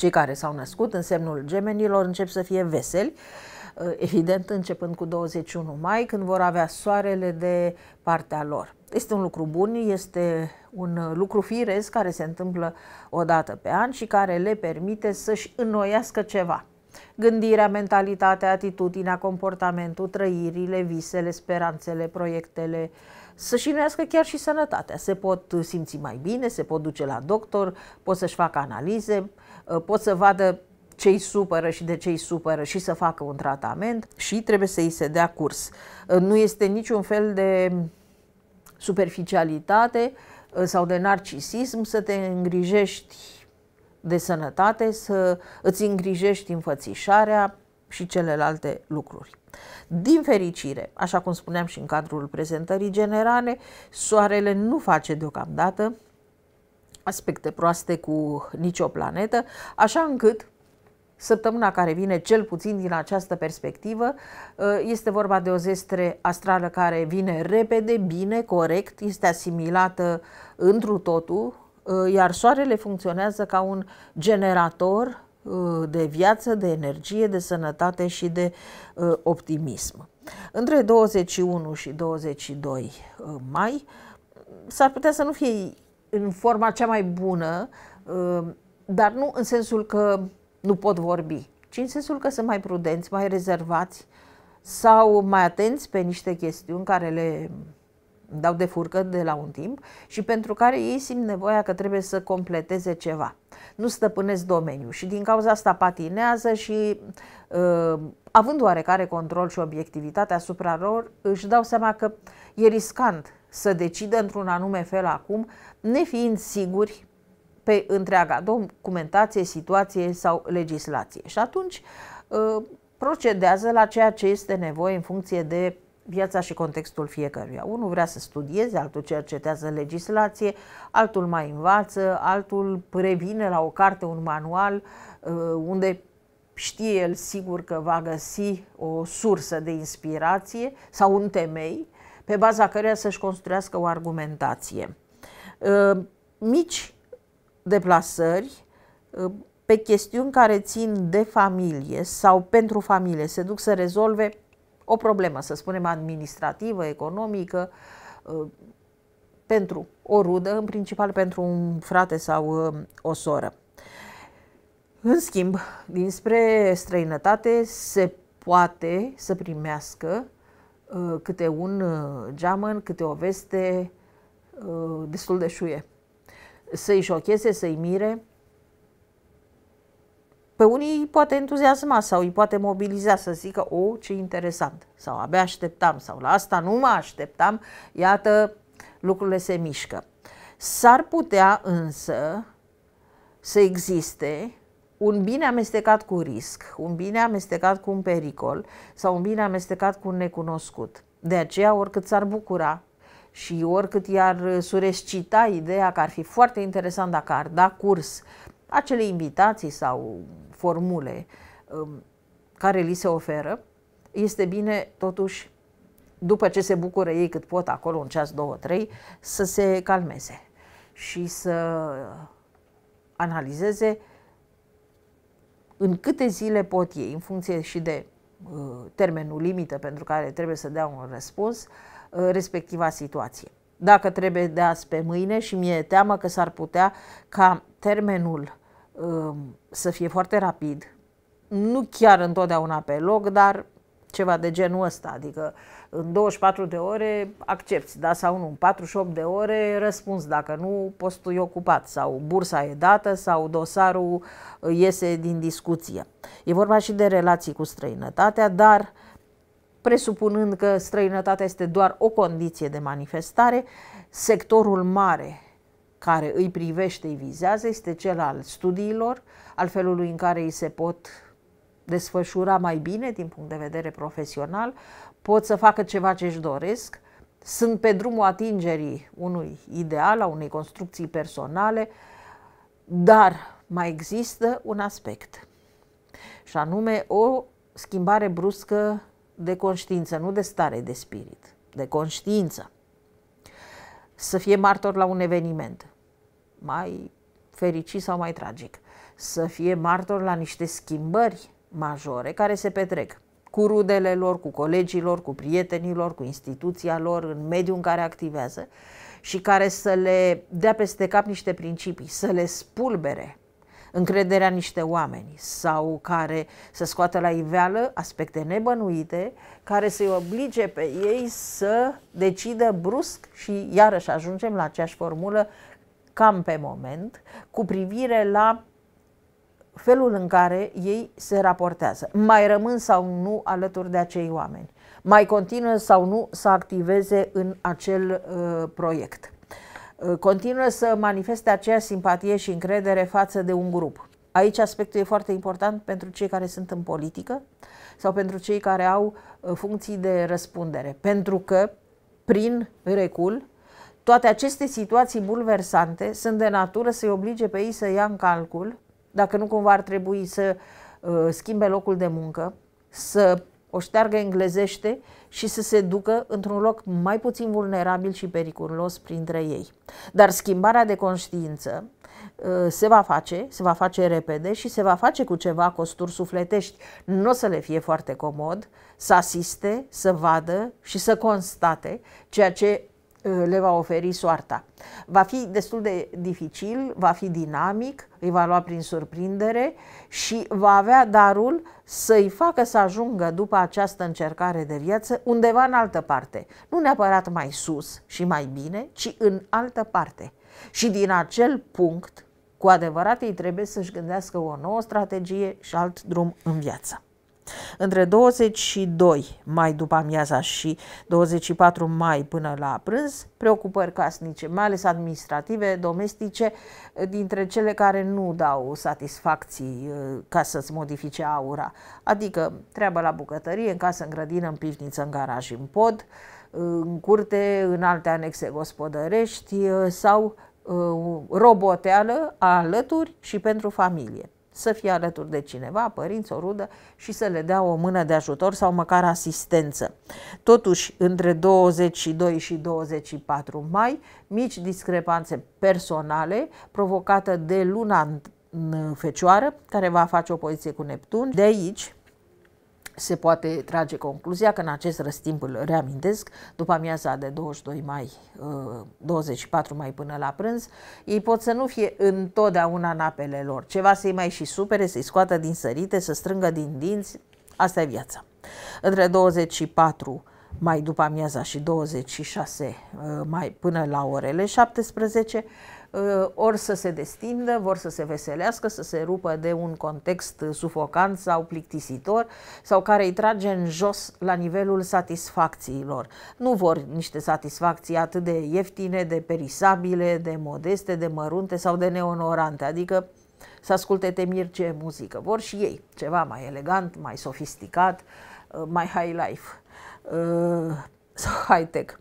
Cei care s-au născut în semnul gemenilor încep să fie veseli, uh, evident începând cu 21 mai, când vor avea soarele de partea lor. Este un lucru bun, este un lucru firesc care se întâmplă o dată pe an și care le permite să-și înnoiască ceva. Gândirea, mentalitatea, atitudinea, comportamentul, trăirile, visele, speranțele, proiectele, să-și înnoiască chiar și sănătatea. Se pot simți mai bine, se pot duce la doctor, pot să-și facă analize, Uh, pot să vadă ce îi supără și de ce îi supără și să facă un tratament și trebuie să îi se dea curs. Uh, nu este niciun fel de superficialitate uh, sau de narcisism să te îngrijești de sănătate, să îți îngrijești înfățișarea și celelalte lucruri. Din fericire, așa cum spuneam și în cadrul prezentării generale, soarele nu face deocamdată aspecte proaste cu nicio planetă, așa încât săptămâna care vine, cel puțin din această perspectivă, uh, este vorba de o zestre astrală care vine repede, bine, corect, este asimilată întru totul, uh, iar soarele funcționează ca un generator uh, de viață, de energie, de sănătate și de optimism. Între 21 și 22 mai s-ar putea să nu fie în forma cea mai bună, uh, dar nu în sensul că nu pot vorbi, ci în sensul că sunt mai prudenți, mai rezervați sau mai atenți pe niște chestiuni care le dau de furcă de la un timp și pentru care ei simt nevoia că trebuie să completeze ceva. Nu stăpânesc domeniul și din cauza asta patinează și uh, având oarecare control și obiectivitate asupra lor, își dau seama că e riscant să decidă într-un anume fel acum, nefiind siguri pe întreaga documentație, situație sau legislație. Și atunci ă, procedează la ceea ce este nevoie în funcție de viața și contextul fiecăruia. Unul vrea să studieze, altul cercetează legislație, altul mai învață, altul previne la o carte un manual ă, unde știe el sigur că va găsi o sursă de inspirație sau un temei pe baza căreia să-și construiască o argumentație. Ă, mici deplasări ă, pe chestiuni care țin de familie sau pentru familie se duc să rezolve o problemă, să spunem, administrativă, economică, ă, pentru o rudă, în principal pentru un frate sau o soră. În schimb, dinspre străinătate se poate să primească Uh, câte un uh, geamăn, câte o veste uh, destul de șuie. Să-i șocheze, să-i mire. Pe unii îi poate entuziasma sau îi poate mobiliza să zică, o, oh, ce interesant, sau abia așteptam, sau la asta nu mă așteptam, iată, lucrurile se mișcă. S-ar putea însă să existe un bine amestecat cu risc, un bine amestecat cu un pericol sau un bine amestecat cu un necunoscut. De aceea, oricât s-ar bucura și oricât i-ar uh, surescita ideea că ar fi foarte interesant dacă ar da curs acele invitații sau formule um, care li se oferă, este bine totuși, după ce se bucură ei cât pot acolo, un ceas, două, trei, să se calmeze și să analizeze în câte zile pot ei, în funcție și de uh, termenul limită pentru care trebuie să dea un răspuns, uh, respectiva situație. Dacă trebuie de azi pe mâine și mi-e teamă că s-ar putea ca termenul um, să fie foarte rapid, nu chiar întotdeauna pe loc, dar ceva de genul ăsta, adică uh, în 24 de ore accepti, da sau nu, în 48 de ore răspuns dacă nu, postul e ocupat sau bursa e dată sau dosarul uh, iese din discuție. E vorba și de relații cu străinătatea, dar presupunând că străinătatea este doar o condiție de manifestare, sectorul mare care îi privește, îi vizează, este cel al studiilor, al felului în care îi se pot desfășura mai bine din punct de vedere profesional, pot să facă ceva ce își doresc, sunt pe drumul atingerii unui ideal, a unei construcții personale, dar mai există un aspect, și anume o schimbare bruscă de conștiință, nu de stare de spirit, de conștiință. Să fie martor la un eveniment, mai fericit sau mai tragic, să fie martor la niște schimbări majore care se petrec cu rudele lor, cu colegilor, cu prietenilor, cu instituția lor, în mediul în care activează și care să le dea peste cap niște principii, să le spulbere încrederea niște oameni sau care să scoată la iveală aspecte nebănuite care să-i oblige pe ei să decidă brusc și iarăși ajungem la aceeași formulă cam pe moment cu privire la felul în care ei se raportează. Mai rămân sau nu alături de acei oameni? Mai continuă sau nu să activeze în acel uh, proiect? Uh, continuă să manifeste aceeași simpatie și încredere față de un grup. Aici aspectul e foarte important pentru cei care sunt în politică sau pentru cei care au uh, funcții de răspundere, pentru că prin recul toate aceste situații bulversante sunt de natură să-i oblige pe ei să ia în calcul dacă nu cumva ar trebui să uh, schimbe locul de muncă, să o șteargă englezește și să se ducă într-un loc mai puțin vulnerabil și periculos printre ei. Dar schimbarea de conștiință uh, se va face, se va face repede și se va face cu ceva costuri sufletești. Nu o să le fie foarte comod să asiste, să vadă și să constate ceea ce Eh, le va oferi soarta. Va fi destul de dificil, va fi dinamic, îi va lua prin surprindere și va avea darul să-i facă să ajungă după această încercare de viață undeva în altă parte. Nu neapărat mai sus și mai bine, ci în altă parte. Și din acel punct, cu adevărat, ei trebuie să-și gândească o nouă strategie și alt drum în viață. Între 22 mai după amiaza și 24 mai până la prânz, preocupări casnice, mai ales administrative, domestice, dintre cele care nu dau satisfacții uh, ca să-ți modifice aura. Adică treaba la bucătărie, în casă, în grădină, în pivniță, în garaj, în pod, uh, în curte, în alte anexe gospodărești uh, sau roboteală alături și pentru familie să fie alături de cineva, părinți, o rudă și să le dea o mână de ajutor sau măcar asistență. Totuși, între 22 și 24 mai, mici discrepanțe personale provocate de luna în fecioară, care va face o poziție cu Neptun. De aici, se poate trage concluzia că în acest răstimp, îl reamintesc, după amiaza de 22 mai, 24 uh, mai până la prânz, ei pot să nu fie întotdeauna în apele lor. Ceva să-i mai și supere, să-i scoată din sărite, să strângă din dinți, asta e viața. Între 24 mai după amiaza și 26 uh, mai până la orele 17, Ă, ori să se destindă, vor să se veselească, să se rupă de un context sufocant sau plictisitor sau care îi trage în jos la nivelul satisfacțiilor. Nu vor niște satisfacții atât de ieftine, de perisabile, de modeste, de mărunte sau de neonorante, adică să asculte temir ce muzică. Vor și ei ceva mai elegant, mai sofisticat, ă, mai high life ă, sau high tech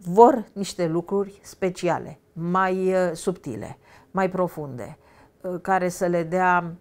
vor niște lucruri speciale, mai uh, subtile, mai profunde, uh, care să le dea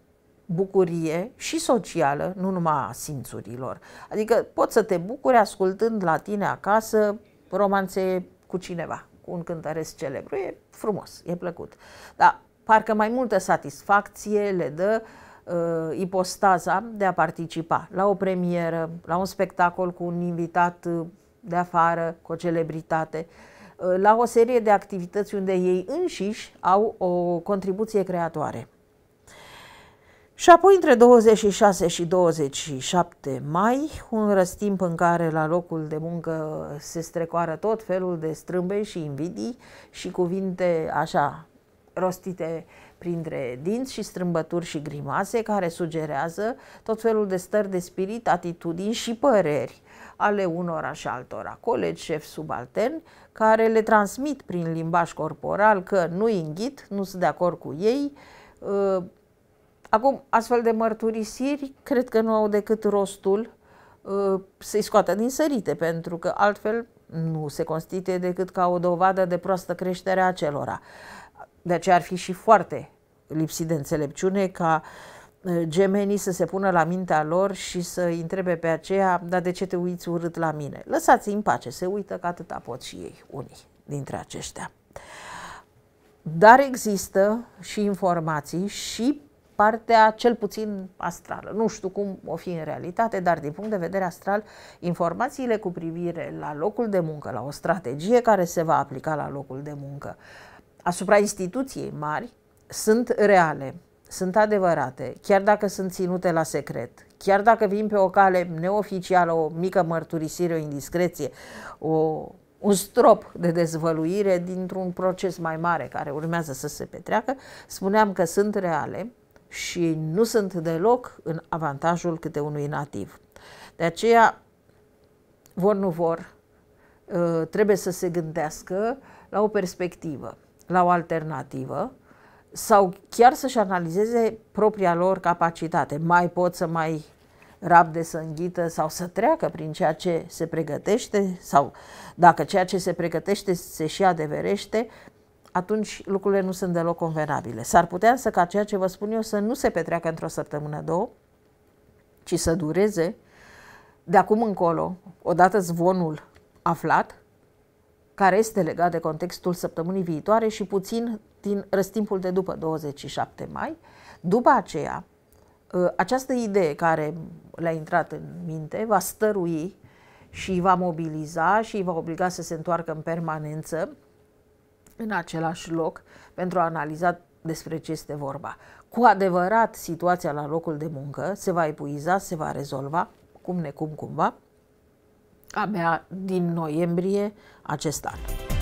bucurie și socială, nu numai a simțurilor. Adică poți să te bucuri ascultând la tine acasă romanțe cu cineva, cu un cântăresc celebru. E frumos, e plăcut. Dar parcă mai multă satisfacție le dă uh, ipostaza de a participa la o premieră, la un spectacol cu un invitat uh, de afară cu o celebritate, uh, la o serie de activități unde ei înșiși au o contribuție creatoare. Și apoi, între 26 și 27 mai, un răstimp în care la locul de muncă se strecoară tot felul de strâmbe și invidii și cuvinte așa rostite printre dinți și strâmbături și grimase care sugerează tot felul de stări de spirit, atitudini și păreri ale unora și altora, colegi șef subalterni, care le transmit prin limbaj corporal că nu înghit, nu sunt de acord cu ei. Uh, acum, astfel de mărturisiri cred că nu au decât rostul uh, să-i scoată din sărite, pentru că altfel nu se constituie decât ca o dovadă de proastă creștere a celora. De aceea ar fi și foarte lipsit de înțelepciune ca uh, Uh, gemenii să se pună la mintea lor și să întrebe pe aceea, dar de ce te uiți urât la mine? Lăsați-i în pace, se uită că atâta pot și ei, unii dintre aceștia. Dar există și informații și partea cel puțin astrală. Nu știu cum o fi în realitate, dar din punct de vedere astral, informațiile cu privire la locul de muncă, la o strategie care se va aplica la locul de muncă, asupra instituției mari, sunt reale sunt adevărate, chiar dacă sunt ținute la secret, chiar dacă vin pe o cale neoficială, o mică mărturisire, o indiscreție, o, un strop de dezvăluire dintr-un proces mai mare care urmează să se petreacă, spuneam că sunt reale și nu sunt deloc în avantajul câte unui nativ. De aceea, vor nu vor, ă, trebuie să se gândească la o perspectivă, la o alternativă, sau chiar să-și analizeze propria lor capacitate. Mai pot să mai rabde să înghită sau să treacă prin ceea ce se pregătește sau dacă ceea ce se pregătește se și adeverește, atunci lucrurile nu sunt deloc convenabile. S-ar putea să ca ceea ce vă spun eu să nu se petreacă într-o săptămână, două, ci să dureze de acum încolo, odată zvonul aflat, care este legat de contextul săptămânii viitoare și puțin din răstimpul de după 27 mai. După aceea, ă, această idee care le-a intrat în minte va stărui și va mobiliza și va obliga să se întoarcă în permanență în același loc pentru a analiza despre ce este vorba. Cu adevărat, situația la locul de muncă se va epuiza, se va rezolva, cum necum cumva, abia din noiembrie acest an.